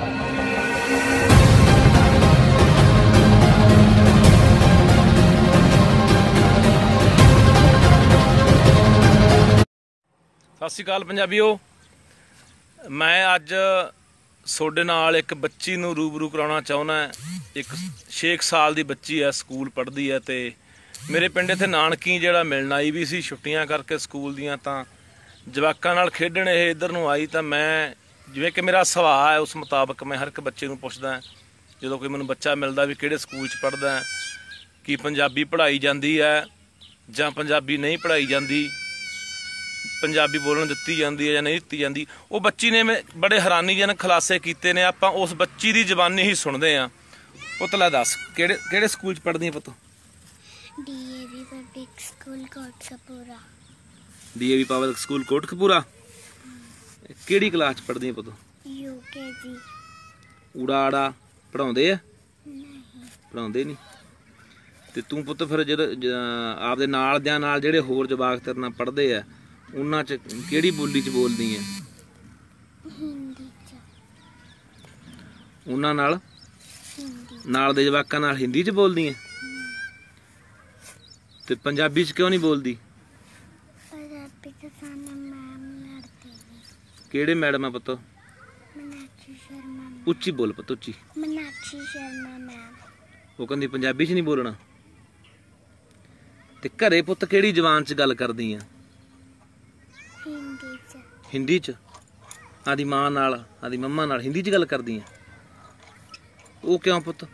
ਸਤਿ ਸ਼੍ਰੀ ਅਕਾਲ ਪੰਜਾਬੀਓ ਮੈਂ ਅੱਜ ਤੁਹਾਡੇ ਨਾਲ ਇੱਕ ਬੱਚੀ ਨੂੰ ਰੂਬਰੂ ਕਰਾਉਣਾ ਚਾਹੁੰਦਾ ਇੱਕ 6 ਸਾਲ ਦੀ ਬੱਚੀ ਹੈ ਸਕੂਲ ਪੜ੍ਹਦੀ ਹੈ ਤੇ ਮੇਰੇ ਪਿੰਡ ਇੱਥੇ ਨਾਨਕੀ ਜਿਹੜਾ ਮਿਲਣ ਆਈ ਵੀ ਸੀ ਛੁੱਟੀਆਂ ਕਰਕੇ ਸਕੂਲ ਦੀਆਂ ਤਾਂ ਜਵਾਕਾਂ ਨਾਲ ਖੇਡਣ ਇਹ ਇੱਧਰ ਨੂੰ ਆਈ ਤਾਂ ਮੈਂ ਜਿਵੇਂ ਕਿ ਮੇਰਾ ਸੁਭਾਅ ਹੈ ਉਸ ਮੁਤਾਬਕ ਮੈਂ ਹਰ ਇੱਕ ਬੱਚੇ ਨੂੰ ਪੁੱਛਦਾ ਜਦੋਂ ਕੋਈ ਮੈਨੂੰ ਬੱਚਾ ਮਿਲਦਾ ਵੀ ਕਿਹੜੇ ਸਕੂਲ 'ਚ ਪੜਦਾ ਹੈ ਕੀ ਪੰਜਾਬੀ ਪੜ੍ਹਾਈ ਜਾਂਦੀ ਹੈ ਜਾਂ ਪੰਜਾਬੀ ਨਹੀਂ ਪੜ੍ਹਾਈ ਜਾਂਦੀ ਪੰਜਾਬੀ ਬੋਲਣ ਦਿੱਤੀ ਜਾਂਦੀ ਹੈ ਜਾਂ ਨਹੀਂ ਦਿੱਤੀ ਜਾਂਦੀ ਉਹ ਬੱਚੀ ਨੇ ਬੜੇ ਹੈਰਾਨੀਜਨਕ ਖਲਾਸੇ ਕੀਤੇ ਨੇ ਆਪਾਂ ਉਸ ਬੱਚੀ ਦੀ ਜ਼ਬਾਨੀ ਹੀ ਸੁਣਦੇ ਆ ਪੁੱਤਲਾ ਦੱਸ ਕਿਹੜੇ ਕਿਹੜੇ ਸਕੂਲ 'ਚ ਪੜ੍ਹਦੀ ਹੈ ਪੁੱਤ DAV public school Kotkapura DAV public school Kotkapura ਕਿਹੜੀ ਕਲਾਸ ਚ ਪੜਦੇ ਆ ਪੁੱਤ ਯੂਕੇਜੀ ਉੜਾੜਾ ਪੜਾਉਂਦੇ ਆ ਪੜਾਉਂਦੇ ਨਹੀਂ ਤੇ ਤੂੰ ਪੁੱਤ ਫਿਰ ਜਦ ਆਪਦੇ ਨਾਲ ਦਿਆਂ ਨਾਲ ਜਿਹੜੇ ਹੋਰ ਜਵਾਕ ਤੇਰੇ ਨਾਲ ਪੜਦੇ ਆ ਉਹਨਾਂ ਚ ਕਿਹੜੀ ਬੋਲੀ ਚ ਬੋਲਦੀ ਆ ਹਿੰਦੀ ਚ ਉਹਨਾਂ ਨਾਲ ਹਿੰਦੀ ਨਾਲ ਦੇ ਜਵਾਕਾਂ ਨਾਲ ਹਿੰਦੀ ਚ ਬੋਲਦੀ ਆ ਤੇ ਪੰਜਾਬੀ ਚ ਕਿਉਂ ਨਹੀਂ ਬੋਲਦੀ ਕਿਹੜੇ ਮੈਡਮ ਆ ਪੁੱਤ ਮਨਾਕਸ਼ੀ ਸ਼ਰਮਾ ਉੱਚੀ ਬੋਲ ਪੁੱਤ ਉੱਚੀ ਮਨਾਕਸ਼ੀ ਸ਼ਰਮਾ ਮੈਮ ਉਹ ਕਹਿੰਦੀ ਪੰਜਾਬੀ 'ਚ ਨਹੀਂ ਬੋਲਣਾ ਤੇ ਘਰੇ ਪੁੱਤ ਕਿਹੜੀ ਜ਼ਬਾਨ 'ਚ ਗੱਲ ਕਰਦੀ ਆ ਹਿੰਦੀ 'ਚ ਹਿੰਦੀ 'ਚ ਆਦੀ ਮਾਂ ਨਾਲ ਆਦੀ ਮੰਮਾ ਨਾਲ ਹਿੰਦੀ 'ਚ ਗੱਲ ਕਰਦੀ ਆ ਉਹ ਕਿਉਂ ਪੁੱਤ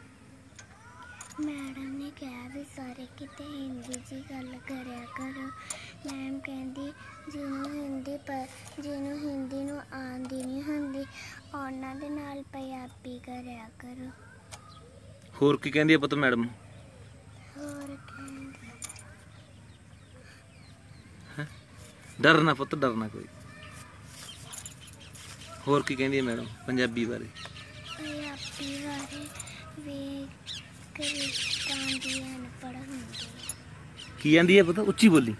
ਮੈਡਮ ਨੇ ਕਿਹਾ ਵੀ ਸਾਰੇ ਕਿਤੇ ਹਿੰਦੀ 'ਚ ਗੱਲ ਕਰਿਆ ਕਰੋ ਮੈਮ ਕਹਿੰਦੀ ਜਿਹਨੂੰ ਹਿੰਦੀ ਪਰ ਜਿਹਨੂੰ ਹਿੰਦੀ ਨੂੰ ਆਉਂਦੀ ਨਹੀਂ ਹੁੰਦੀ ਉਹਨਾਂ ਦੇ ਨਾਲ ਪੰਜਾਬੀ ਕਰਿਆ ਕਰੋ ਹੋਰ ਕੀ ਕਹਿੰਦੀ ਆ ਪਤਾ ਮੈਡਮ ਹੋਰ ਕਹਿੰਦੇ ਡਰਨਾ ਪੁੱਤ ਡਰਨਾ ਕੋਈ ਹੋਰ ਕੀ ਕਹਿੰਦੀ ਆ ਮੈਡਮ ਪੰਜਾਬੀ ਬਾਰੇ ਪੰਜਾਬੀ ਬਾਰੇ ਵੀ ਆ ਨਾ ਪੜਾ ਹੁੰਦੀ ਕੀ ਕਹਿੰਦੀ ਆ ਪਤਾ ਉੱਚੀ ਬੋਲੀ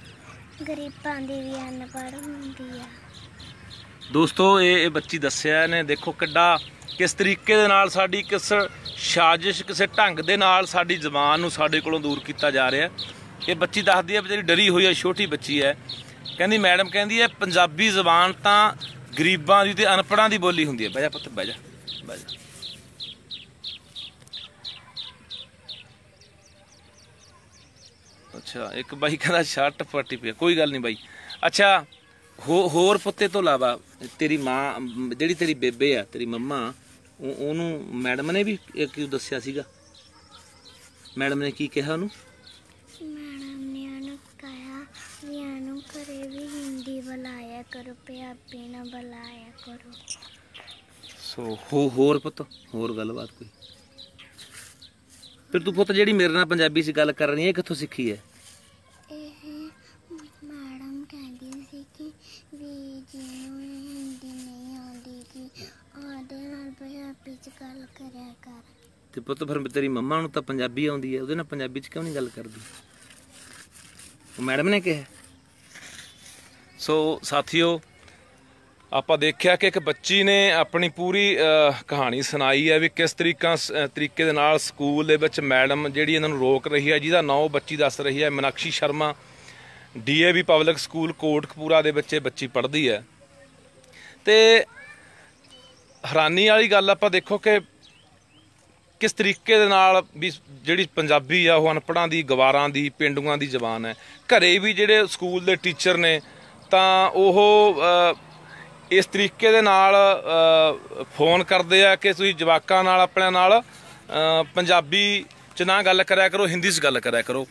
ਗਰੀਬਾਂ ਦੀ ਵੀ ਅਨਪੜ੍ਹ ਹੁੰਦੀ ਆ ਦੋਸਤੋ ਇਹ ਇਹ ਬੱਚੀ ਦੱਸਿਆ ਇਹਨੇ ਦੇਖੋ ਕਿੱਡਾ ਕਿਸ ਤਰੀਕੇ ਦੇ ਨਾਲ ਸਾਡੀ ਕਿਸ ਸਾਜ਼ਿਸ਼ ਕਿਸੇ ਢੰਗ ਦੇ ਨਾਲ ਸਾਡੀ ਜ਼ਬਾਨ ਨੂੰ ਸਾਡੇ ਕੋਲੋਂ ਦੂਰ ਕੀਤਾ ਜਾ ਰਿਹਾ ਇਹ ਬੱਚੀ ਦੱਸਦੀ ਹੈ ਜਿਹੜੀ ਡਰੀ ਹੋਈ ਹੈ ਛੋਟੀ ਬੱਚੀ ਹੈ ਕਹਿੰਦੀ ਮੈਡਮ ਕਹਿੰਦੀ ਹੈ ਪੰਜਾਬੀ ਜ਼ਬਾਨ ਤਾਂ ਗਰੀਬਾਂ ਦੀ ਤੇ ਅਨਪੜਾਂ ਦੀ ਬੋਲੀ ਹੁੰਦੀ ਹੈ ਬਹਿ ਜਾ ਪੁੱਤ ਬਹਿ ਜਾ ਬਹਿ ਜਾ ਅੱਛਾ ਇੱਕ ਬਾਈ ਕਹਿੰਦਾ ਸ਼ਰਟ ਫਟੀ ਪਿਆ ਕੋਈ ਗੱਲ ਨਹੀਂ ਬਾਈ ਅੱਛਾ ਹੋਰ ਪੁੱਤੇ ਤੋਂ ਇਲਾਵਾ ਤੇਰੀ ਮਾਂ ਜਿਹੜੀ ਤੇਰੀ ਬੇਬੇ ਆ ਤੇਰੀ ਮੰਮਾ ਉਹਨੂੰ ਮੈਡਮ ਨੇ ਵੀ ਇਹ ਕਿਉਂ ਦੱਸਿਆ ਸੀਗਾ ਮੈਡਮ ਨੇ ਕੀ ਕਿਹਾ ਉਹਨੂੰ ਮੈਡਮ ਨੇ ਉਹਨੂੰ ਕਿਹਾ ਵੀ ਉਹਨੂੰ ਕਰੇ ਵੀ ਹਿੰਦੀ ਬੁਲਾਇਆ ਕਰੋ ਪਿਆ ਨਾ ਬੁਲਾਇਆ ਕਰੋ ਸੋ ਹੋਰ ਪੁੱਤ ਹੋਰ ਗੱਲਬਾਤ ਕੋਈ ਫਿਰ ਤੂੰ ਪੁੱਤ ਜਿਹੜੀ ਮੇਰੇ ਨਾਲ ਪੰਜਾਬੀ ਸੀ ਗੱਲ ਕਰ ਰਹੀ ਹੈ ਕਿੱਥੋਂ ਸਿੱਖੀ ਹੈ ਗੱਲ ਕਰਿਆ ਕਰ ਤੇ ਪੁੱਤ ਫਿਰ ਤੇਰੀ ਮੰਮਾ ਨੂੰ ਤਾਂ ਪੰਜਾਬੀ ਆਉਂਦੀ ਹੈ ਉਹਦੇ ਨਾਲ ਪੰਜਾਬੀ ਚ ਕਿਉਂ ਨਹੀਂ ਗੱਲ ਕਰਦੀ ਉਹ ਮੈਡਮ ਨੇ ਕਿਹਾ ਸੋ ਸਾਥੀਓ ਆਪਾਂ ਦੇਖਿਆ ਕਿ ਇੱਕ ਬੱਚੀ ਨੇ ਆਪਣੀ ਪੂਰੀ ਕਹਾਣੀ ਸੁਣਾਈ ਹੈ ਵੀ ਕਿਸ ਤਰੀਕਾ ਤਰੀਕੇ ਦੇ ਨਾਲ ਸਕੂਲ ਦੇ ਵਿੱਚ ਮੈਡਮ ਜਿਹੜੀ ਇਹਨਾਂ ਨੂੰ ਰੋਕ ਰਹੀ ਹੈ ਜਿਹਦਾ ਉਹ ਬੱਚੀ ਦੱਸ ਰਹੀ ਹੈ Manakshi Sharma DAV public school Kotkapura ਦੇ ਬੱਚੇ ਬੱਚੀ ਪੜ੍ਹਦੀ ਹੈ ਤੇ ਹੈਰਾਨੀ ਵਾਲੀ ਗੱਲ ਆਪਾਂ ਦੇਖੋ ਕਿ ਕਿਸ ਤਰੀਕੇ ਦੇ ਨਾਲ ਵੀ ਜਿਹੜੀ ਪੰਜਾਬੀ ਆ ਉਹ ਅਨਪੜਾਂ ਦੀ ਗਵਾਰਾਂ ਦੀ ਪਿੰਡੂਆਂ ਦੀ ਜ਼ਬਾਨ ਹੈ ਘਰੇ ਵੀ ਜਿਹੜੇ ਸਕੂਲ ਦੇ ਟੀਚਰ ਨੇ ਤਾਂ ਉਹ ਇਸ ਤਰੀਕੇ ਦੇ ਨਾਲ ਫੋਨ ਕਰਦੇ ਆ ਕਿ ਤੁਸੀਂ ਜਵਾਕਾਂ ਨਾਲ ਆਪਣੇ ਨਾਲ ਪੰਜਾਬੀ ਚ ਨਾ ਗੱਲ ਕਰਿਆ ਕਰੋ ਹਿੰਦੀ 'ਚ ਗੱਲ ਕਰਿਆ ਕਰੋ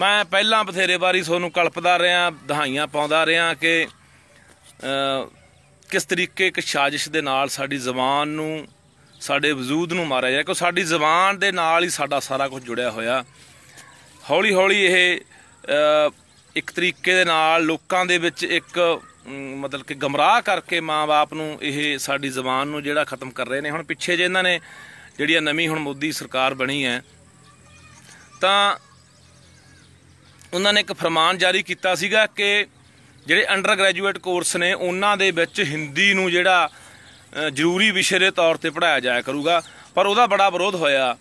ਮੈਂ ਪਹਿਲਾਂ ਬਥੇਰੇ ਵਾਰੀ ਤੁਹਾਨੂੰ ਕਲਪਦਾ ਰਿਹਾ ਦਹਾਈਆਂ ਪਾਉਂਦਾ ਰਿਹਾ ਕਿ ਕਿਸ ਤਰੀਕੇ ਇੱਕ ਸਾਜ਼ਿਸ਼ ਦੇ ਨਾਲ ਸਾਡੀ ਜ਼ਬਾਨ ਨੂੰ ਸਾਡੇ ਵਜੂਦ ਨੂੰ ਮਾਰਿਆ ਜਾ ਕਿ ਸਾਡੀ ਜ਼ਬਾਨ ਦੇ ਨਾਲ ਹੀ ਸਾਡਾ ਸਾਰਾ ਕੁਝ ਜੁੜਿਆ ਹੋਇਆ ਹੌਲੀ ਹੌਲੀ ਇਹ ਇੱਕ ਤਰੀਕੇ ਦੇ ਨਾਲ ਲੋਕਾਂ ਦੇ ਵਿੱਚ ਇੱਕ ਮਤਲਬ ਕਿ ਗਮਰਾਹ ਕਰਕੇ ਮਾਪੇ ਨੂੰ ਇਹ ਸਾਡੀ ਜ਼ਬਾਨ ਨੂੰ ਜਿਹੜਾ ਖਤਮ ਕਰ ਰਹੇ ਨੇ ਹੁਣ ਪਿੱਛੇ ਜੇ ਇਹਨਾਂ ਨੇ ਜਿਹੜੀ ਆ ਨਵੀਂ ਹੁਣ ਮੋਦੀ ਸਰਕਾਰ ਬਣੀ ਹੈ ਤਾਂ ਉਹਨਾਂ ਨੇ ਇੱਕ ਫਰਮਾਨ ਜਾਰੀ ਕੀਤਾ ਸੀਗਾ ਕਿ ਜਿਹੜੇ ਅੰਡਰ ਗ੍ਰੈਜੂਏਟ ਕੋਰਸ ਨੇ ਉਹਨਾਂ ਦੇ ਵਿੱਚ ਹਿੰਦੀ ਨੂੰ ਜਿਹੜਾ ਜ਼ਰੂਰੀ ਵਿਸ਼ੇ ਦੇ ਤੌਰ ਤੇ ਪੜਾਇਆ ਜਾਇਆ ਕਰੂਗਾ ਪਰ ਉਹਦਾ ਬੜਾ ਵਿਰੋਧ ਹੋਇਆ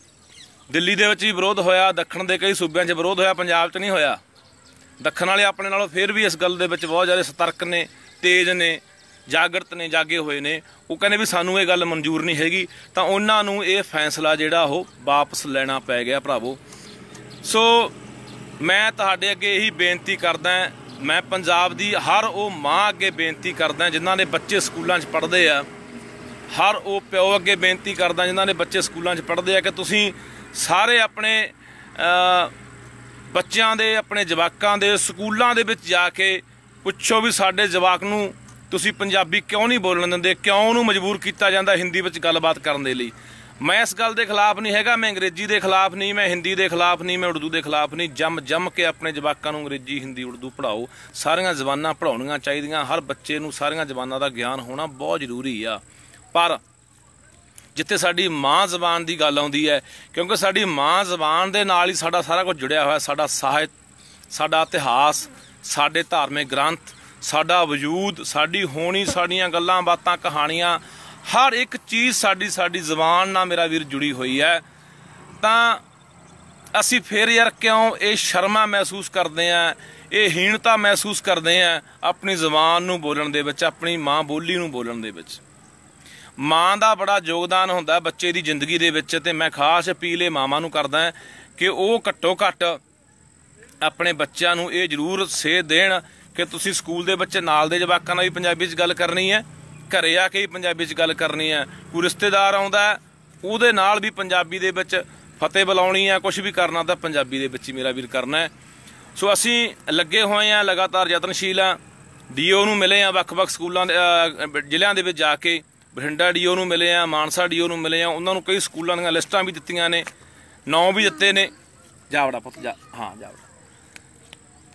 ਦਿੱਲੀ ਦੇ ਵਿੱਚ ਵੀ ਵਿਰੋਧ ਹੋਇਆ ਦੱਖਣ ਦੇ ਕਈ ਸੂਬਿਆਂ 'ਚ ਵਿਰੋਧ ਹੋਇਆ ਪੰਜਾਬ 'ਚ ਨਹੀਂ ਹੋਇਆ ਦੱਖਣ ਵਾਲੇ ਆਪਣੇ ਨਾਲੋਂ ਫੇਰ ਵੀ ਇਸ ਗੱਲ ਦੇ ਵਿੱਚ ਬਹੁਤ ਜ਼ਿਆਦਾ ਸਤਰਕ ਨੇ ਤੇਜ਼ ਨੇ ਜਾਗਰਤ ਨੇ ਜਾਗੇ ਹੋਏ ਨੇ ਉਹ ਕਹਿੰਦੇ ਵੀ ਸਾਨੂੰ ਇਹ ਗੱਲ ਮਨਜ਼ੂਰ ਨਹੀਂ ਹੈਗੀ ਤਾਂ ਉਹਨਾਂ ਨੂੰ ਇਹ ਫੈਸਲਾ ਜਿਹੜਾ ਉਹ ਵਾਪਸ ਲੈਣਾ ਪੈ ਗਿਆ ਭਰਾਵੋ ਸੋ ਮੈਂ ਤੁਹਾਡੇ ਅੱਗੇ ਇਹੀ ਬੇਨਤੀ ਕਰਦਾ ਮੈਂ ਪੰਜਾਬ ਦੀ ਹਰ ਉਹ ਮਾਂ ਅੱਗੇ ਬੇਨਤੀ ਕਰਦਾ ਜਿਨ੍ਹਾਂ ਦੇ ਬੱਚੇ ਸਕੂਲਾਂ 'ਚ ਪੜ੍ਹਦੇ ਆ ਹਰ ਉਹ ਪਿਓ ਅੱਗੇ ਬੇਨਤੀ ਕਰਦਾ ਜਿਨ੍ਹਾਂ ਦੇ ਬੱਚੇ ਸਕੂਲਾਂ 'ਚ ਪੜ੍ਹਦੇ ਆ ਕਿ ਤੁਸੀਂ ਸਾਰੇ ਆਪਣੇ ਬੱਚਿਆਂ ਦੇ ਆਪਣੇ ਜਵਾਕਾਂ ਦੇ ਸਕੂਲਾਂ ਦੇ ਵਿੱਚ ਜਾ ਕੇ ਪੁੱਛੋ ਵੀ ਸਾਡੇ ਜਵਾਕ ਨੂੰ ਤੁਸੀਂ ਪੰਜਾਬੀ ਕਿਉਂ ਨਹੀਂ ਬੋਲਣ ਦਿੰਦੇ ਕਿਉਂ ਉਹਨੂੰ ਮਜਬੂਰ ਕੀਤਾ ਜਾਂਦਾ ਹਿੰਦੀ ਵਿੱਚ ਗੱਲਬਾਤ ਕਰਨ ਦੇ ਲਈ ਮੈਂ ਇਸ ਗੱਲ ਦੇ ਖਿਲਾਫ ਨਹੀਂ ਹੈਗਾ ਮੈਂ ਅੰਗਰੇਜ਼ੀ ਦੇ ਖਿਲਾਫ ਨਹੀਂ ਮੈਂ ਹਿੰਦੀ ਦੇ ਖਿਲਾਫ ਨਹੀਂ ਮੈਂ ਉਰਦੂ ਦੇ ਖਿਲਾਫ ਨਹੀਂ ਜੰਮ ਜੰਮ ਕੇ ਆਪਣੇ ਜਵਾਕਾਂ ਨੂੰ ਅੰਗਰੇਜ਼ੀ ਹਿੰਦੀ ਉਰਦੂ ਪੜਾਓ ਸਾਰੀਆਂ ਜ਼ਬਾਨਾਂ ਪੜਾਉਣੀਆਂ ਚਾਹੀਦੀਆਂ ਹਰ ਬੱਚੇ ਨੂੰ ਸਾਰੀਆਂ ਜ਼ਬਾਨਾਂ ਦਾ ਗਿਆਨ ਹੋਣਾ ਬਹੁਤ ਜ਼ਰੂਰੀ ਆ ਪਰ ਜਿੱਥੇ ਸਾਡੀ ਮਾਂ ਜ਼ਬਾਨ ਦੀ ਗੱਲ ਆਉਂਦੀ ਹੈ ਕਿਉਂਕਿ ਸਾਡੀ ਮਾਂ ਜ਼ਬਾਨ ਦੇ ਨਾਲ ਹੀ ਸਾਡਾ ਸਾਰਾ ਕੁਝ ਜੁੜਿਆ ਹੋਇਆ ਸਾਡਾ ਸਾਹਿਤ ਸਾਡਾ ਇਤਿਹਾਸ ਸਾਡੇ ਧਾਰਮਿਕ ਗ੍ਰੰਥ ਸਾਡਾ ਵਜੂਦ ਸਾਡੀ ਹੋਣੀ ਸਾਡੀਆਂ ਗੱਲਾਂ ਬਾਤਾਂ ਕਹਾਣੀਆਂ ਹਰ ਇੱਕ ਚੀਜ਼ ਸਾਡੀ ਸਾਡੀ ਜ਼ੁਬਾਨ ਨਾਲ ਮੇਰਾ ਵੀਰ ਜੁੜੀ ਹੋਈ ਹੈ ਤਾਂ ਅਸੀਂ ਫੇਰ ਯਾਰ ਕਿਉਂ ਇਹ ਸ਼ਰਮਾ ਮਹਿਸੂਸ ਕਰਦੇ ਆ ਇਹ ਹੀਣਤਾ ਮਹਿਸੂਸ ਕਰਦੇ ਆ ਆਪਣੀ ਜ਼ੁਬਾਨ ਨੂੰ ਬੋਲਣ ਦੇ ਵਿੱਚ ਆਪਣੀ ਮਾਂ ਬੋਲੀ ਨੂੰ ਬੋਲਣ ਦੇ ਵਿੱਚ ਮਾਂ ਦਾ ਬੜਾ ਯੋਗਦਾਨ ਹੁੰਦਾ ਬੱਚੇ ਦੀ ਜ਼ਿੰਦਗੀ ਦੇ ਵਿੱਚ ਤੇ ਮੈਂ ਖਾਸ ਅਪੀਲ ਇਹ ਮਾਵਾਂ ਨੂੰ ਕਰਦਾ ਕਿ ਉਹ ਘੱਟੋ ਘੱਟ ਆਪਣੇ ਬੱਚਿਆਂ ਨੂੰ ਇਹ ਜ਼ਰੂਰ ਸੇਧ ਦੇਣ ਕਿ ਤੁਸੀਂ ਸਕੂਲ ਦੇ ਬੱਚੇ ਨਾਲ ਦੇ ਜਵਾਕਾਂ ਨਾਲ ਵੀ ਪੰਜਾਬੀ 'ਚ ਗੱਲ ਕਰਨੀ ਹੈ ਘਰੇ ਆ ਕੇ ਹੀ ਪੰਜਾਬੀ 'ਚ ਗੱਲ ਕਰਨੀ ਆ ਕੋਈ ਰਿਸ਼ਤੇਦਾਰ ਆਉਂਦਾ ਉਹਦੇ ਨਾਲ ਵੀ ਪੰਜਾਬੀ ਦੇ ਵਿੱਚ ਫਤਿਹ ਬੁਲਾਉਣੀ ਆ ਕੁਝ ਵੀ ਕਰਨਾ ਤਾਂ ਪੰਜਾਬੀ ਦੇ ਵਿੱਚ ਹੀ ਮੇਰਾ ਵੀਰ ਕਰਨਾ ਸੋ ਅਸੀਂ ਲੱਗੇ ਹੋਏ ਆ ਲਗਾਤਾਰ ਯਤਨਸ਼ੀਲ ਆ ਡੀਓ ਨੂੰ ਮਿਲੇ ਆ ਵੱਖ-ਵੱਖ ਸਕੂਲਾਂ ਦੇ ਜ਼ਿਲ੍ਹਿਆਂ ਦੇ ਵਿੱਚ ਜਾ ਕੇ ਬਠਿੰਡਾ ਡੀਓ ਨੂੰ ਮਿਲੇ ਆ ਮਾਨਸਾ ਡੀਓ ਨੂੰ ਮਿਲੇ ਆ ਉਹਨਾਂ ਨੂੰ ਕਈ ਸਕੂਲਾਂ ਦੀਆਂ ਲਿਸਟਾਂ ਵੀ ਦਿੱਤੀਆਂ ਨੇ ਨੌ ਵੀ ਦਿੱਤੇ ਨੇ ਜਾਵੜਾ ਪੁੱਤ ਜਾ ਹਾਂ ਜਾਵੜਾ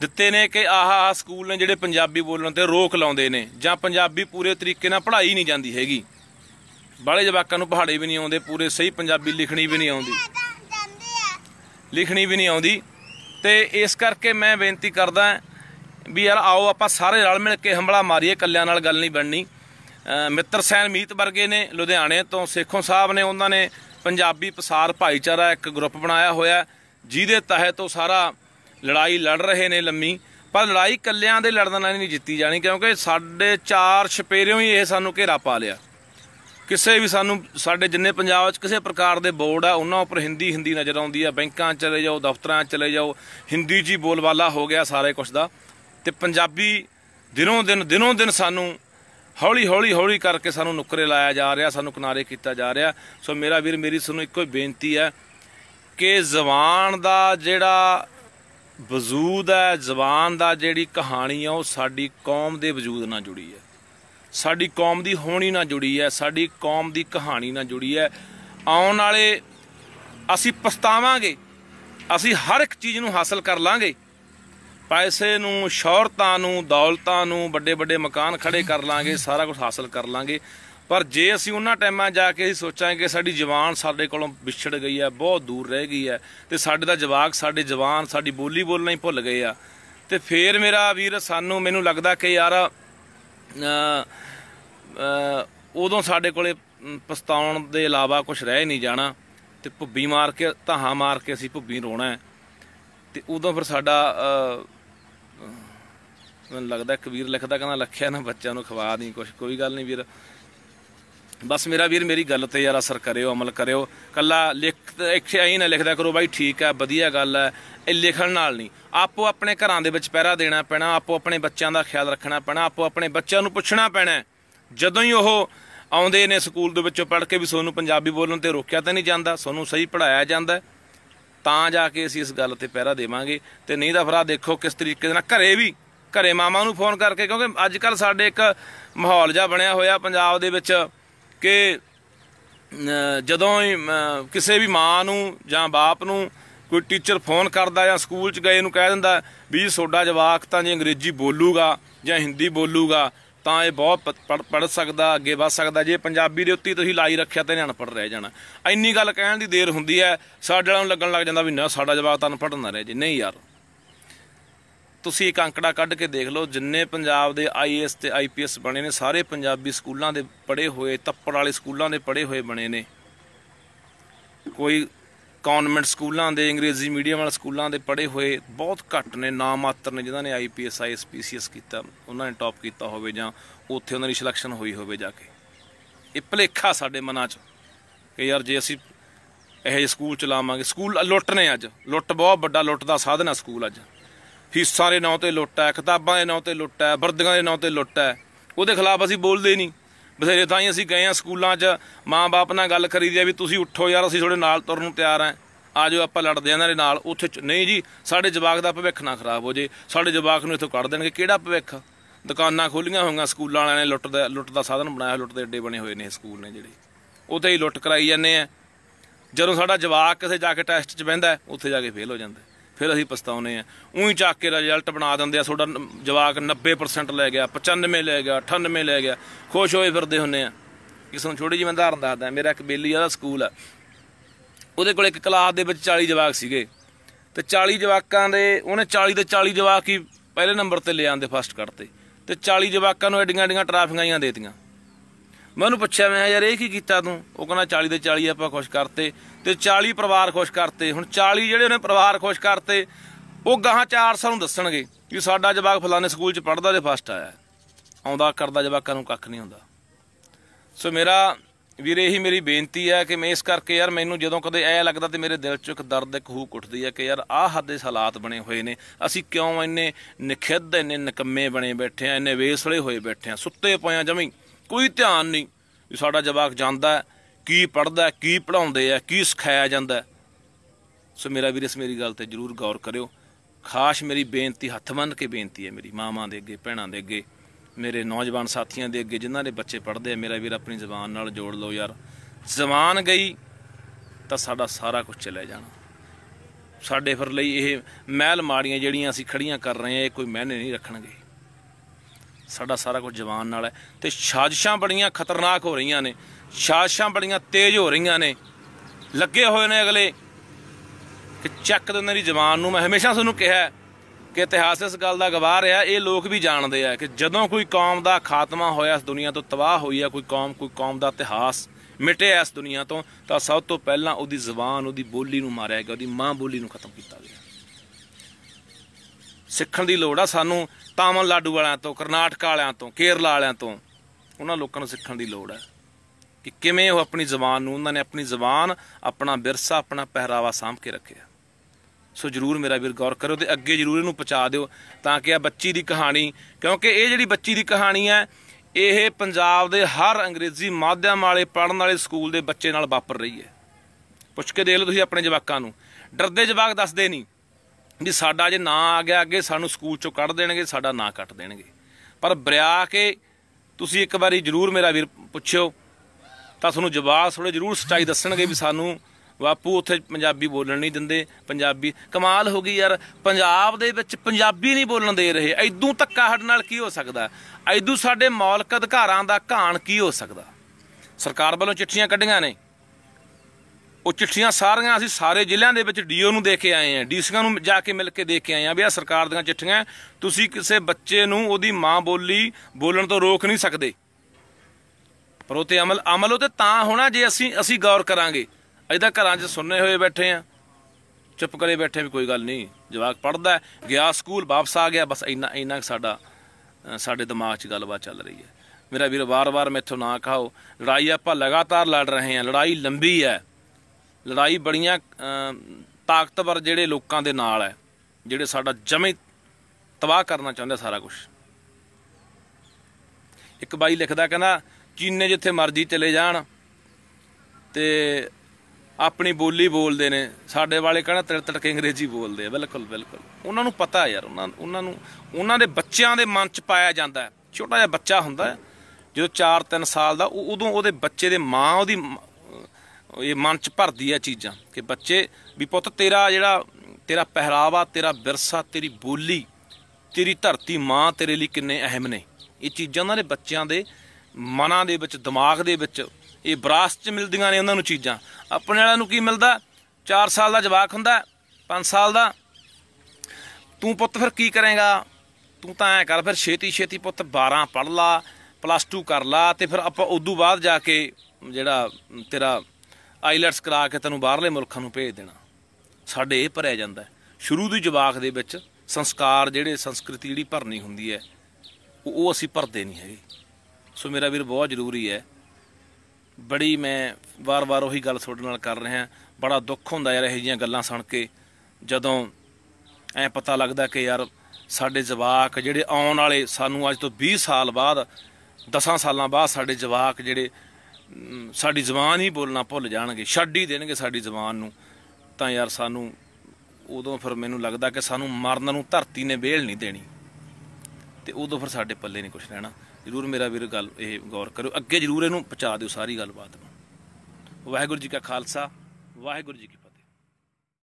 ਦਿੱਤੇ ਨੇ ਕਿ ਆਹ ਆ ਸਕੂਲ ਨੇ ਜਿਹੜੇ ਪੰਜਾਬੀ ਬੋਲਣ ਤੇ ਰੋਕ ਲਾਉਂਦੇ ਨੇ ਜਾਂ ਪੰਜਾਬੀ ਪੂਰੇ ਤਰੀਕੇ ਨਾਲ ਪੜ੍ਹਾਈ ਨਹੀਂ ਜਾਂਦੀ ਹੈਗੀ ਬਾਲੇ ਜਵਾਕਾਂ ਨੂੰ ਪਹਾੜੇ ਵੀ ਨਹੀਂ ਆਉਂਦੇ ਪੂਰੇ ਸਹੀ ਪੰਜਾਬੀ ਲਿਖਣੀ ਵੀ ਨਹੀਂ ਆਉਂਦੀ ਲਿਖਣੀ ਵੀ ਨਹੀਂ ਆਉਂਦੀ ਤੇ ਇਸ ਕਰਕੇ ਮੈਂ ਬੇਨਤੀ ਕਰਦਾ ਵੀ ਯਾਰ ਆਓ ਆਪਾਂ ਸਾਰੇ ਰਲ ਮਿਲ ਕੇ ਹੰਬਲਾ ਮਾਰੀਏ ਕੱਲਿਆਂ ਨਾਲ ਗੱਲ ਨਹੀਂ ਬਣਨੀ ਮਿੱਤਰ ਸੈਨ ਮੀਤ ਵਰਗੇ ਨੇ ਲੁਧਿਆਣੇ ਤੋਂ ਸੇਖੋਂ ਸਾਹਿਬ ਨੇ ਉਹਨਾਂ ਨੇ ਪੰਜਾਬੀ ਪਸਾਰ ਭਾਈਚਾਰਾ ਇੱਕ ਗਰੁੱਪ ਬਣਾਇਆ ਹੋਇਆ ਜਿਹਦੇ ਤਹਿਤ ਉਹ ਸਾਰਾ ਲੜਾਈ ਲੜ ਰਹੇ ਨੇ ਲੰਮੀ ਪਰ ਲੜਾਈ ਕੱਲਿਆਂ ਦੇ ਲੜਨ ਨਾਲ ਨਹੀਂ ਜਿੱਤੀ ਜਾਣੀ ਕਿਉਂਕਿ ਸਾਡੇ ਚਾਰ ਛਪੇਰਿਓਂ ਹੀ ਇਹ ਸਾਨੂੰ ਘੇਰਾ ਪਾ ਲਿਆ ਕਿਸੇ ਵੀ ਸਾਨੂੰ ਸਾਡੇ ਜਿੰਨੇ ਪੰਜਾਬ 'ਚ ਕਿਸੇ ਪ੍ਰਕਾਰ ਦੇ ਬੋਰਡ ਆ ਉਹਨਾਂ ਉੱਪਰ ਹਿੰਦੀ ਹਿੰਦੀ ਨਜ਼ਰ ਆਉਂਦੀ ਆ ਬੈਂਕਾਂ 'ਚ ਚਲੇ ਜਾਓ ਦਫ਼ਤਰਾਂ 'ਚ ਚਲੇ ਜਾਓ ਹਿੰਦੀ 'ਚ ਹੀ ਬੋਲਬਾਲਾ ਹੋ ਗਿਆ ਸਾਰੇ ਕੁਝ ਦਾ ਤੇ ਪੰਜਾਬੀ ਦਿਨੋਂ ਦਿਨ ਦਿਨੋਂ ਦਿਨ ਸਾਨੂੰ ਹੌਲੀ ਹੌਲੀ ਹੌਲੀ ਕਰਕੇ ਸਾਨੂੰ ਨੁਕਰੇ ਲਾਇਆ ਜਾ ਰਿਹਾ ਸਾਨੂੰ ਕਿਨਾਰੇ ਕੀਤਾ ਜਾ ਰਿਹਾ ਸੋ ਮੇਰਾ ਵੀਰ ਮੇਰੀ ਤੁਹਾਨੂੰ ਇੱਕੋ ਹੀ ਬੇਨਤੀ ਹੈ ਕਿ ਜ਼ਬਾਨ ਦਾ ਜਿਹੜਾ ਵਜੂਦ ਹੈ ਜ਼ਬਾਨ ਦਾ ਜਿਹੜੀ ਕਹਾਣੀ ਆ ਉਹ ਸਾਡੀ ਕੌਮ ਦੇ ਵਜੂਦ ਨਾਲ ਜੁੜੀ ਹੈ ਸਾਡੀ ਕੌਮ ਦੀ ਹੋਣੀ ਨਾਲ ਜੁੜੀ ਹੈ ਸਾਡੀ ਕੌਮ ਦੀ ਕਹਾਣੀ ਨਾਲ ਜੁੜੀ ਹੈ ਆਉਣ ਵਾਲੇ ਅਸੀਂ ਪਛਤਾਵਾਂਗੇ ਅਸੀਂ ਹਰ ਇੱਕ ਚੀਜ਼ ਨੂੰ ਹਾਸਲ ਕਰ ਲਾਂਗੇ ਪੈਸੇ ਨੂੰ ਸ਼ੌਹਰਤਾਂ ਨੂੰ ਦੌਲਤਾਂ ਨੂੰ ਵੱਡੇ ਵੱਡੇ ਮਕਾਨ ਖੜੇ ਕਰ ਲਾਂਗੇ ਸਾਰਾ ਕੁਝ ਹਾਸਲ ਕਰ ਲਾਂਗੇ ਪਰ ਜੇ ਅਸੀਂ ਉਹਨਾਂ ਟਾਈਮਾਂ ਜਾ ਕੇ ਅਸੀਂ ਸੋਚਾਂਗੇ ਕਿ ਸਾਡੀ ਜਵਾਨ ਸਾਡੇ ਕੋਲੋਂ ਵਿਛੜ ਗਈ ਹੈ ਬਹੁਤ ਦੂਰ ਰਹਿ ਗਈ ਹੈ ਤੇ ਸਾਡੇ ਦਾ ਜਵਾਕ ਸਾਡੇ ਜਵਾਨ ਸਾਡੀ ਬੋਲੀ ਬੋਲਣਾ ਹੀ ਭੁੱਲ ਗਏ ਆ ਤੇ ਫੇਰ ਮੇਰਾ ਵੀਰ ਸਾਨੂੰ ਮੈਨੂੰ ਲੱਗਦਾ ਕਿ ਯਾਰ ਉਦੋਂ ਸਾਡੇ ਕੋਲੇ ਪਸਤਾਉਣ ਦੇ ਇਲਾਵਾ ਕੁਝ ਰਹਿ ਨਹੀਂ ਜਾਣਾ ਤੇ ਭੁੱਬੀ ਮਾਰ ਕੇ ਧਾਹਾ ਮਾਰ ਕੇ ਅਸੀਂ ਭੁੱਬੀ ਰੋਣਾ ਹੈ ਤੇ ਉਦੋਂ ਫਿਰ ਸਾਡਾ ਮੈਨੂੰ ਲੱਗਦਾ ਕਬੀਰ ਲਿਖਦਾ ਕਹਿੰਦਾ ਲੱਖਿਆ ਨਾ ਬੱਚਿਆਂ ਨੂੰ ਖਵਾ ਨਹੀਂ ਕੁਝ ਕੋਈ ਗੱਲ ਨਹੀਂ ਵੀਰ ਬਸ ਮੇਰਾ ਵੀਰ ਮੇਰੀ ਗੱਲ ਤੇ ਯਾਰ ਅਸਰ ਕਰਿਓ ਅਮਲ ਕਰਿਓ ਕੱਲਾ ਲਿਖ ਇੱਥੇ ਐਂ ਨਾ ਲਿਖਦਾ ਕਰੋ ਬਾਈ ਠੀਕ ਆ ਵਧੀਆ ਗੱਲ ਹੈ ਇਹ ਲਿਖਣ ਨਾਲ ਨਹੀਂ ਆਪੋ ਆਪਣੇ ਘਰਾਂ ਦੇ ਵਿੱਚ ਪਹਿਰਾ ਦੇਣਾ ਪੈਣਾ ਆਪੋ ਆਪਣੇ ਬੱਚਿਆਂ ਦਾ ਖਿਆਲ ਰੱਖਣਾ ਪੈਣਾ ਆਪੋ ਆਪਣੇ ਬੱਚਿਆਂ ਨੂੰ ਪੁੱਛਣਾ ਪੈਣਾ ਜਦੋਂ ਹੀ ਉਹ ਆਉਂਦੇ ਨੇ ਸਕੂਲ ਦੇ ਵਿੱਚੋਂ ਪੜ੍ਹ ਕੇ ਵੀ ਸੋਨੂੰ ਪੰਜਾਬੀ ਬੋਲਣ ਤੇ ਰੋਕਿਆ ਤਾਂ ਨਹੀਂ ਜਾਂਦਾ ਸੋਨੂੰ ਸਹੀ ਪੜਾਇਆ ਜਾਂਦਾ ਤਾਂ ਜਾ ਕੇ ਅਸੀਂ ਇਸ ਗੱਲ ਤੇ ਪਹਿਰਾ ਦੇਵਾਂਗੇ ਤੇ ਨਹੀਂ ਤਾਂ ਫਿਰ ਆ ਦੇਖੋ ਕਿਸ ਤਰੀਕੇ ਦੇ ਨਾਲ ਘਰੇ ਵੀ ਘਰੇ ਮਾਮਾ ਨੂੰ ਫੋਨ ਕਰਕੇ ਕਿਉਂਕਿ ਅੱਜ ਕੱਲ ਸਾਡੇ ਇੱਕ ਮਾਹੌਲ ਜਿਹਾ ਬਣਿਆ ਹੋਇਆ ਪੰਜਾਬ ਦੇ ਵਿੱਚ ਕਿ ਜਦੋਂ ਕਿਸੇ ਵੀ ਮਾਂ ਨੂੰ ਜਾਂ ਬਾਪ ਨੂੰ ਕੋਈ ਟੀਚਰ ਫੋਨ ਕਰਦਾ ਜਾਂ ਸਕੂਲ 'ਚ ਗਏ ਨੂੰ ਕਹਿ ਦਿੰਦਾ ਵੀ ਸੋਡਾ ਜਵਾਕ ਤਾਂ ਜੇ ਅੰਗਰੇਜ਼ੀ ਬੋਲੂਗਾ ਜਾਂ ਹਿੰਦੀ ਬੋਲੂਗਾ ਤਾਂ ਇਹ ਬਹੁਤ ਪੜ ਸਕਦਾ ਅੱਗੇ ਵੱਧ ਸਕਦਾ ਜੇ ਪੰਜਾਬੀ ਦੇ ਉੱਤੇ ਤੁਸੀਂ ਲਾਈ ਰੱਖਿਆ ਤੇ ਅਨਪੜ ਰਹਿ ਜਾਣਾ ਇੰਨੀ ਗੱਲ ਕਹਿਣ ਦੀ ਦੇਰ ਹੁੰਦੀ ਹੈ ਸਾਡੇ ਨਾਲ ਲੱਗਣ ਲੱਗ ਜਾਂਦਾ ਵੀ ਨਾ ਸਾਡਾ ਜਵਾਕ ਤਾਂ ਅਨਪੜ ਨਾ ਰਹਿ ਜੇ ਨਹੀਂ ਯਾਰ ਤੁਸੀਂ ਇੱਕ ਅੰਕੜਾ ਕੱਢ ਕੇ ਦੇਖ ਲਓ ਜਿੰਨੇ ਪੰਜਾਬ ਦੇ ਆਈਏਐਸ ਤੇ ਆਈਪੀਐਸ ਬਣੇ ਨੇ ਸਾਰੇ ਪੰਜਾਬੀ ਸਕੂਲਾਂ ਦੇ ਪੜੇ ਹੋਏ ਤੱਪੜ ਵਾਲੇ ਸਕੂਲਾਂ ਦੇ ਪੜੇ ਹੋਏ ਬਣੇ ਨੇ ਕੋਈ ਕਾਨਵੈਂਟ ਸਕੂਲਾਂ ਦੇ ਅੰਗਰੇਜ਼ੀ ਮੀਡੀਅਮ ਵਾਲੇ ਸਕੂਲਾਂ ਦੇ ਪੜੇ ਹੋਏ ਬਹੁਤ ਘੱਟ ਨੇ ਮਾਤਰ ਨੇ ਜਿਨ੍ਹਾਂ ਨੇ ਆਈਪੀਐਸ ਆਈਐਸਪੀਸੀਐਸ ਕੀਤਾ ਉਹਨਾਂ ਨੇ ਟੌਪ ਕੀਤਾ ਹੋਵੇ ਜਾਂ ਉੱਥੇ ਉਹਨਾਂ ਦੀ ਸਿਲੈਕਸ਼ਨ ਹੋਈ ਹੋਵੇ ਜਾ ਕੇ ਇਹ ਭਲੇਖਾ ਸਾਡੇ ਮਨਾਂ 'ਚ ਕਿ ਯਾਰ ਜੇ ਅਸੀਂ ਇਹ ਸਕੂਲ ਚਲਾਵਾਂਗੇ ਸਕੂਲ ਲੁੱਟ ਨੇ ਅੱਜ ਲੁੱਟ ਬਹੁਤ ਵੱਡਾ ਲੁੱਟ ਦਾ ਸਾਧਨ ਹੈ ਸਕੂਲ ਅੱਜ ਹਿੱਸਾ ਦੇ ਨਾਂ ਤੇ ਲੁੱਟ ਹੈ ਕਿਤਾਬਾਂ ਦੇ ਨਾਂ ਤੇ ਲੁੱਟ ਹੈ ਵਰਦੀਆਂ ਦੇ ਨਾਂ ਤੇ ਲੁੱਟ ਹੈ ਉਹਦੇ ਖਿਲਾਫ ਅਸੀਂ ਬੋਲਦੇ ਨਹੀਂ ਬਥੇਰੇ ਤਾਂ ਹੀ ਅਸੀਂ ਗਏ ਆ ਸਕੂਲਾਂ 'ਚ ਮਾਂ-ਬਾਪ ਨਾਲ ਗੱਲ ਕਰੀ ਦੀ ਆ ਵੀ ਤੁਸੀਂ ਉੱਠੋ ਯਾਰ ਅਸੀਂ ਤੁਹਾਡੇ ਨਾਲ ਤੁਰਨ ਨੂੰ ਤਿਆਰ ਆ ਆਜੋ ਆਪਾਂ ਲੜਦੇ ਆ ਇਹਨਾਂ ਦੇ ਨਾਲ ਉੱਥੇ ਨਹੀਂ ਜੀ ਸਾਡੇ ਜਵਾਕ ਦਾ ਭਵਿੱਖ ਨਾ ਖਰਾਬ ਹੋ ਜੇ ਸਾਡੇ ਜਵਾਕ ਨੂੰ ਇੱਥੋਂ ਕੱਢ ਦੇਣਗੇ ਕਿਹੜਾ ਭਵਿੱਖ ਦੁਕਾਨਾਂ ਖੋਲੀਆਂ ਹੋਈਆਂ ਸਕੂਲਾਂ ਵਾਲਿਆਂ ਨੇ ਲੁੱਟ ਦਾ ਲੁੱਟ ਦਾ ਸਾਧਨ ਬਣਾਇਆ ਲੁੱਟ ਦੇ ਅੱਡੇ ਬਣੇ ਹੋਏ ਨੇ ਸਕੂਲ ਨੇ ਜਿਹੜੇ ਉੱਥੇ ਹੀ ਲੁੱਟ ਕਰਾਈ ਜਾਂਦੇ ਆ ਜਦੋਂ ਸਾਡਾ ਜਵਾਕ ਕਿਸੇ ਜਾ ਕੇ ਟੈਸਟ 'ਚ ਬੈਂਦਾ ਉੱਥੇ ਜਾ ਕੇ ਫੇਲ ਹੋ ਜਾਂਦਾ ਫਿਰ ਅਸੀਂ ਪਛਤਾਉਨੇ ਆ ਉਹੀ ਚੱਕ ਕੇ ਰਿਜ਼ਲਟ ਬਣਾ ਦਿੰਦੇ ਆ ਤੁਹਾਡਾ ਜਵਾਕ 90% ਲੈ ਗਿਆ 95 ਲੈ ਗਿਆ 98 ਲੈ ਗਿਆ ਖੁਸ਼ ਹੋਏ ਫਿਰਦੇ ਹੁੰਨੇ ਆ ਕਿਸੇ ਨੂੰ ਛੋਟੀ ਜਿਹੀ ਮੈਂ ਦੱਸਦਾ ਮੇਰਾ ਇੱਕ ਬੇਲੀ ਆ ਦਾ ਸਕੂਲ ਆ ਉਹਦੇ ਕੋਲ ਇੱਕ ਕਲਾਸ ਦੇ ਵਿੱਚ 40 ਜਵਾਕ ਸੀਗੇ ਤੇ 40 ਜਵਾਕਾਂ ਦੇ ਉਹਨੇ 40 ਦੇ 40 ਜਵਾਕ ਹੀ ਪਹਿਲੇ ਨੰਬਰ ਤੇ ਲਿਆਂਦੇ ਫਸਟ ਕਰਤੇ ਤੇ 40 ਜਵਾਕਾਂ ਨੂੰ ਐਡੀਆਂ ਐਡੀਆਂ ਟਰਾਫੀਆਂ ਆਈਆਂ ਦੇਤੀਆਂ ਮੈਂ ਉਹਨੂੰ ਪੁੱਛਿਆ ਮੈਂ ਯਾਰ ਇਹ ਕੀ ਕੀਤਾ ਤੂੰ ਉਹ ਕਹਿੰਦਾ 40 ਦੇ 40 ਆਪਾਂ ਖੁਸ਼ ਕਰਤੇ ਤੇ 40 ਪਰਿਵਾਰ ਖੁਸ਼ ਕਰਤੇ ਹੁਣ 40 ਜਿਹੜੇ ਉਹਨੇ ਪਰਿਵਾਰ ਖੁਸ਼ ਕਰਤੇ ਉਹ ਗਾਹਾਂ 400 ਨੂੰ ਦੱਸਣਗੇ ਕਿ ਸਾਡਾ ਜਵਾਕ ਫਲਾਣੇ ਸਕੂਲ 'ਚ ਪੜਦਾ ਤੇ ਫਸਟ ਆਇਆ ਆਉਂਦਾ ਕਰਦਾ ਜਵਾਕਾਂ ਨੂੰ ਕੱਖ ਨਹੀਂ ਹੁੰਦਾ ਸੋ ਮੇਰਾ ਵੀਰੇ ਇਹੀ ਮੇਰੀ ਬੇਨਤੀ ਹੈ ਕਿ ਮੈਂ ਇਸ ਕਰਕੇ ਯਾਰ ਮੈਨੂੰ ਜਦੋਂ ਕਦੇ ਐ ਲੱਗਦਾ ਤੇ ਮੇਰੇ ਦਿਲ 'ਚ ਇੱਕ ਦਰਦ ਇੱਕ ਹੂਕ ਉੱਠਦੀ ਹੈ ਕਿ ਯਾਰ ਆਹ ਹੱਦ ਦੇ ਹਾਲਾਤ ਬਣੇ ਹੋਏ ਨੇ ਅਸੀਂ ਕਿਉਂ ਇੰਨੇ ਨਿਖਿੱਧ ਇੰਨੇ ਨਕੰਮੇ ਬਣੇ ਬੈਠੇ ਆ ਇੰਨੇ ਵੇਸਲੇ ਹੋਏ ਬੈਠੇ ਆ ਸੁੱਤੇ ਪਏ ਆ ਜਮੀ ਕੋਈ ਧਿਆਨ ਨਹੀਂ ਵੀ ਸਾਡਾ ਜਵਾਕ ਜਾਂਦਾ ਕੀ ਪੜਦਾ ਕੀ ਪੜਾਉਂਦੇ ਆ ਕੀ ਸਿਖਾਇਆ ਜਾਂਦਾ ਸੋ ਮੇਰਾ ਵੀਰ ਇਸ ਮੇਰੀ ਗੱਲ ਤੇ ਜਰੂਰ ਗੌਰ ਕਰਿਓ ਖਾਸ ਮੇਰੀ ਬੇਨਤੀ ਹੱਥ ਬੰਨ ਕੇ ਬੇਨਤੀ ਹੈ ਮੇਰੀ ਮਾਵਾਂ ਦੇ ਅੱਗੇ ਭੈਣਾਂ ਦੇ ਅੱਗੇ ਮੇਰੇ ਨੌਜਵਾਨ ਸਾਥੀਆਂ ਦੇ ਅੱਗੇ ਜਿਨ੍ਹਾਂ ਦੇ ਬੱਚੇ ਪੜਦੇ ਆ ਮੇਰਾ ਵੀਰ ਆਪਣੀ ਜ਼ਬਾਨ ਨਾਲ ਜੋੜ ਲਓ ਯਾਰ ਜ਼ਬਾਨ ਗਈ ਤਾਂ ਸਾਡਾ ਸਾਰਾ ਕੁਝ ਚਲੇ ਜਾਣਾ ਸਾਡੇ ਫਿਰ ਲਈ ਇਹ ਮਹਿਲ ਮਾੜੀਆਂ ਜਿਹੜੀਆਂ ਅਸੀਂ ਖੜੀਆਂ ਕਰ ਰਹੇ ਆ ਇਹ ਕੋਈ ਮਹਿਨੇ ਨਹੀਂ ਰੱਖਣਗੇ ਸਾਡਾ ਸਾਰਾ ਕੁਝ ਜਵਾਨ ਨਾਲ ਹੈ ਤੇ ਸਾਜ਼ਿਸ਼ਾਂ ਬੜੀਆਂ ਖਤਰਨਾਕ ਹੋ ਰਹੀਆਂ ਨੇ ਸਾਜ਼ਿਸ਼ਾਂ ਬੜੀਆਂ ਤੇਜ਼ ਹੋ ਰਹੀਆਂ ਨੇ ਲੱਗੇ ਹੋਏ ਨੇ ਅਗਲੇ ਕਿ ਚੱਕ ਦੇ ਨਰੀ ਦੀ ਜਵਾਨ ਨੂੰ ਮੈਂ ਹਮੇਸ਼ਾ ਤੁਹਾਨੂੰ ਕਿਹਾ ਕਿ ਇਤਿਹਾਸ ਇਸ ਗੱਲ ਦਾ ਗਵਾਹ ਰਿਹਾ ਇਹ ਲੋਕ ਵੀ ਜਾਣਦੇ ਆ ਕਿ ਜਦੋਂ ਕੋਈ ਕੌਮ ਦਾ ਖਾਤਮਾ ਹੋਇਆ ਇਸ ਦੁਨੀਆ ਤੋਂ ਤਬਾਹ ਹੋਈ ਆ ਕੋਈ ਕੌਮ ਕੋਈ ਕੌਮ ਦਾ ਇਤਿਹਾਸ ਮਿਟਿਆ ਇਸ ਦੁਨੀਆ ਤੋਂ ਤਾਂ ਸਭ ਤੋਂ ਪਹਿਲਾਂ ਉਹਦੀ ਜ਼ਬਾਨ ਉਹਦੀ ਬੋਲੀ ਨੂੰ ਮਾਰਿਆ ਗਿਆ ਉਹਦੀ ਮਾਂ ਬੋਲੀ ਨੂੰ ਖਤਮ ਕੀਤਾ ਗਿਆ ਸਿੱਖਣ ਦੀ ਲੋੜ ਆ ਸਾਨੂੰ ਤਾਮਿਲਨਾਡੂ ਵਾਲਿਆਂ ਤੋਂ ਕਰਨਾਟਕਾ ਵਾਲਿਆਂ ਤੋਂ ਕੇਰਲਾ ਵਾਲਿਆਂ ਤੋਂ ਉਹਨਾਂ ਲੋਕਾਂ ਨੂੰ ਸਿੱਖਣ ਦੀ ਲੋੜ ਹੈ ਕਿ ਕਿਵੇਂ ਉਹ ਆਪਣੀ ਜ਼ਬਾਨ ਨੂੰ ਉਹਨਾਂ ਨੇ ਆਪਣੀ ਜ਼ਬਾਨ ਆਪਣਾ ਵਿਰਸਾ ਆਪਣਾ ਪਹਿਰਾਵਾ ਸਾਂਭ ਕੇ ਰੱਖਿਆ ਸੋ ਜਰੂਰ ਮੇਰਾ ਵੀਰ ਗੌਰ ਕਰੋ ਤੇ ਅੱਗੇ ਜਰੂਰ ਇਹਨੂੰ ਪਹੁੰਚਾ ਦਿਓ ਤਾਂ ਕਿ ਆ ਬੱਚੀ ਦੀ ਕਹਾਣੀ ਕਿਉਂਕਿ ਇਹ ਜਿਹੜੀ ਬੱਚੀ ਦੀ ਕਹਾਣੀ ਹੈ ਇਹ ਪੰਜਾਬ ਦੇ ਹਰ ਅੰਗਰੇਜ਼ੀ ਮਾਧਿਅਮ ਵਾਲੇ ਪੜਨ ਵਾਲੇ ਸਕੂਲ ਦੇ ਬੱਚੇ ਨਾਲ ਵਾਪਰ ਰਹੀ ਹੈ ਪੁੱਛ ਕੇ ਦੇਖ ਲਓ ਤੁਸੀਂ ਆਪਣੇ ਜਵਾਕਾਂ ਨੂੰ ਡਰਦੇ ਜਵਾਕ ਦੱਸਦੇ ਨਹੀਂ ਵੀ ਸਾਡਾ ਜੇ ਨਾਂ ਆ ਗਿਆ ਅੱਗੇ ਸਾਨੂੰ ਸਕੂਲ ਚੋਂ ਕੱਢ ਦੇਣਗੇ ਸਾਡਾ ਨਾਂ ਕੱਟ ਦੇਣਗੇ ਪਰ ਬਰਿਆ ਕੇ ਤੁਸੀਂ ਇੱਕ ਵਾਰੀ ਜਰੂਰ ਮੇਰਾ ਵੀਰ ਪੁੱਛਿਓ ਤਾਂ ਤੁਹਾਨੂੰ ਜਵਾਬ ਥੋੜੇ ਜਰੂਰ ਸਚਾਈ ਦੱਸਣਗੇ ਵੀ ਸਾਨੂੰ ਬਾਪੂ ਉੱਥੇ ਪੰਜਾਬੀ ਬੋਲਣ ਨਹੀਂ ਦਿੰਦੇ ਪੰਜਾਬੀ ਕਮਾਲ ਹੋ ਗਈ ਯਾਰ ਪੰਜਾਬ ਦੇ ਵਿੱਚ ਪੰਜਾਬੀ ਨਹੀਂ ਬੋਲਣ ਦੇ ਰਹੇ ਐਦੂ ਤੱਕਾ ਸਾਡੇ ਨਾਲ ਕੀ ਹੋ ਸਕਦਾ ਐਦੂ ਸਾਡੇ ਮੌਲਕ ਅਧਿਕਾਰਾਂ ਦਾ ਘਾਣ ਕੀ ਹੋ ਸਕਦਾ ਸਰਕਾਰ ਵੱਲੋਂ ਚਿੱਠੀਆਂ ਕੱਢੀਆਂ ਨੇ ਉਹ ਚਿੱਠੀਆਂ ਸਾਰੀਆਂ ਅਸੀਂ ਸਾਰੇ ਜ਼ਿਲ੍ਹਿਆਂ ਦੇ ਵਿੱਚ ਡੀਓ ਨੂੰ ਦੇ ਕੇ ਆਏ ਆਂ ਡੀਸੀਆਂ ਨੂੰ ਜਾ ਕੇ ਮਿਲ ਕੇ ਦੇ ਕੇ ਆਏ ਆਂ ਵੀ ਆ ਸਰਕਾਰ ਦੀਆਂ ਚਿੱਠੀਆਂ ਤੁਸੀਂ ਕਿਸੇ ਬੱਚੇ ਨੂੰ ਉਹਦੀ ਮਾਂ ਬੋਲੀ ਬੋਲਣ ਤੋਂ ਰੋਕ ਨਹੀਂ ਸਕਦੇ ਪਰ ਉਹ ਤੇ ਅਮਲ ਅਮਲ ਉਹ ਤੇ ਤਾਂ ਹੋਣਾ ਜੇ ਅਸੀਂ ਅਸੀਂ ਗੌਰ ਕਰਾਂਗੇ ਅਜਿਹਾ ਘਰਾਂ 'ਚ ਸੁਣਨੇ ਹੋਏ ਬੈਠੇ ਆਂ ਚੁੱਪ ਕਰੇ ਬੈਠੇ ਵੀ ਕੋਈ ਗੱਲ ਨਹੀਂ ਜਵਾਕ ਪੜਦਾ ਗਿਆ ਸਕੂਲ ਵਾਪਸ ਆ ਗਿਆ ਬਸ ਇੰਨਾ ਇੰਨਾ ਸਾਡਾ ਸਾਡੇ ਦਿਮਾਗ 'ਚ ਗੱਲਬਾਤ ਚੱਲ ਰਹੀ ਹੈ ਮੇਰਾ ਵੀਰ ਵਾਰ-ਵਾਰ ਮੈਥੋਂ ਨਾ ਕਹਾਓ ਲੜਾਈ ਆਪਾਂ ਲਗਾਤਾਰ ਲੜ ਰਹੇ ਹਾਂ ਲੜਾਈ ਲੰਬੀ ਹੈ ਲੜਾਈ ਬੜੀਆਂ ਤਾਕਤਵਰ ਜਿਹੜੇ ਲੋਕਾਂ ਦੇ ਨਾਲ ਹੈ ਜਿਹੜੇ ਸਾਡਾ ਜਮੇ ਤਬਾਹ ਕਰਨਾ ਚਾਹੁੰਦੇ ਸਾਰਾ ਕੁਝ ਇੱਕ ਬਾਈ ਲਿਖਦਾ ਕਹਿੰਦਾ ਚੀਨੇ ਜਿੱਥੇ ਮਰਜ਼ੀ ਚਲੇ ਜਾਣ ਤੇ ਆਪਣੀ ਬੋਲੀ ਬੋਲਦੇ ਨੇ ਸਾਡੇ ਵਾਲੇ ਕਹਿੰਦਾ ਤੜ ਤੜ ਕੇ ਅੰਗਰੇਜ਼ੀ ਬੋਲਦੇ ਆ ਬਿਲਕੁਲ ਬਿਲਕੁਲ ਉਹਨਾਂ ਨੂੰ ਪਤਾ ਯਾਰ ਉਹਨਾਂ ਉਹਨਾਂ ਨੂੰ ਉਹਨਾਂ ਦੇ ਬੱਚਿਆਂ ਦੇ ਮਨ 'ਚ ਪਾਇਆ ਜਾਂਦਾ ਛੋਟਾ ਜਿਹਾ ਬੱਚਾ ਹੁੰਦਾ ਜਦੋਂ 4-3 ਸਾਲ ਦਾ ਉਦੋਂ ਉਹਦੇ ਬੱਚੇ ਦੇ ਮਾਂ ਉਹਦੀ ਇਹ ਮਨ ਚ ਭਰਦੀ ਆ ਚੀਜ਼ਾਂ ਕਿ ਬੱਚੇ ਵੀ ਪੁੱਤ ਤੇਰਾ ਜਿਹੜਾ ਤੇਰਾ ਪਹਿਰਾਵਾ ਤੇਰਾ ਵਿਰਸਾ ਤੇਰੀ ਬੋਲੀ ਤੇਰੀ ਧਰਤੀ ਮਾਂ ਤੇਰੇ ਲਈ ਕਿੰਨੇ ਅਹਿਮ ਨੇ ਇਹ ਚੀਜ਼ਾਂ ਨਾਲੇ ਬੱਚਿਆਂ ਦੇ ਮਨਾਂ ਦੇ ਵਿੱਚ ਦਿਮਾਗ ਦੇ ਵਿੱਚ ਇਹ ਵਿਰਾਸਤ 'ਚ ਮਿਲਦੀਆਂ ਨੇ ਉਹਨਾਂ ਨੂੰ ਚੀਜ਼ਾਂ ਆਪਣੇ ਵਾਲਿਆਂ ਨੂੰ ਕੀ ਮਿਲਦਾ 4 ਸਾਲ ਦਾ ਜਵਾਕ ਹੁੰਦਾ 5 ਸਾਲ ਦਾ ਤੂੰ ਪੁੱਤ ਫਿਰ ਕੀ ਕਰੇਗਾ ਤੂੰ ਤਾਂ ਐ ਕਰ ਫਿਰ ਛੇਤੀ ਛੇਤੀ ਪੁੱਤ 12 ਪੜ ਲਾ ਪਲੱਸ 2 ਕਰ ਲਾ ਤੇ ਫਿਰ ਆਪਾਂ ਉਦੋਂ ਬਾਅਦ ਜਾ ਕੇ ਜਿਹੜਾ ਤੇਰਾ ਆਈਲੈਟਸ ਕਰਾ ਕੇ ਤੈਨੂੰ ਬਾਹਰਲੇ ਮੁਲਕਾਂ ਨੂੰ ਭੇਜ ਦੇਣਾ ਸਾਡੇ ਇਹ ਭਰਿਆ ਜਾਂਦਾ ਸ਼ੁਰੂ ਦੀ ਜਵਾਕ ਦੇ ਵਿੱਚ ਸੰਸਕਾਰ ਜਿਹੜੇ ਸੰਸਕ੍ਰਿਤੀ ਜਿਹੜੀ ਭਰਨੀ ਹੁੰਦੀ ਹੈ ਉਹ ਅਸੀਂ ਭਰਦੇ ਨਹੀਂ ਹੈਗੇ ਸੋ ਮੇਰਾ ਵੀਰ ਬਹੁਤ ਜ਼ਰੂਰੀ ਹੈ ਬੜੀ ਮੈਂ ਵਾਰ-ਵਾਰ ਉਹੀ ਗੱਲ ਤੁਹਾਡੇ ਨਾਲ ਕਰ ਰਿਹਾ ਬੜਾ ਦੁੱਖ ਹੁੰਦਾ ਯਾਰ ਇਹ ਜੀਆਂ ਗੱਲਾਂ ਸੁਣ ਕੇ ਜਦੋਂ ਐ ਪਤਾ ਲੱਗਦਾ ਕਿ ਯਾਰ ਸਾਡੇ ਜਵਾਕ ਜਿਹੜੇ ਆਉਣ ਵਾਲੇ ਸਾਨੂੰ ਅੱਜ ਤੋਂ 20 ਸਾਲ ਬਾਅਦ 10 ਸਾਲਾਂ ਬਾਅਦ ਸਾਡੇ ਜਵਾਕ ਜਿਹੜੇ ਸਾਡੀ ਜ਼ਬਾਨ ਹੀ ਬੋਲਣਾ ਭੁੱਲ ਜਾਣਗੇ ਛੱਡ ਹੀ ਦੇਣਗੇ ਸਾਡੀ ਜ਼ਬਾਨ ਨੂੰ ਤਾਂ ਯਾਰ ਸਾਨੂੰ ਉਦੋਂ ਫਿਰ ਮੈਨੂੰ ਲੱਗਦਾ ਕਿ ਸਾਨੂੰ ਮਰਨ ਨੂੰ ਧਰਤੀ ਨੇ ਵੇਲ ਨਹੀਂ ਦੇਣੀ ਤੇ ਉਦੋਂ ਫਿਰ ਸਾਡੇ ਪੱਲੇ ਨਹੀਂ ਕੁਝ ਰਹਿਣਾ ਜ਼ਰੂਰ ਮੇਰਾ ਵੀਰ ਗੱਲ ਇਹ ਗੌਰ ਕਰੋ ਅੱਗੇ ਜ਼ਰੂਰ ਇਹਨੂੰ ਪਹੁੰਚਾ ਦਿਓ ਸਾਰੀ ਗੱਲਬਾਤ ਨੂੰ ਵਾਹਿਗੁਰੂ ਜੀ ਕਾ ਖਾਲਸਾ ਵਾਹਿਗੁਰੂ ਜੀ ਕੀ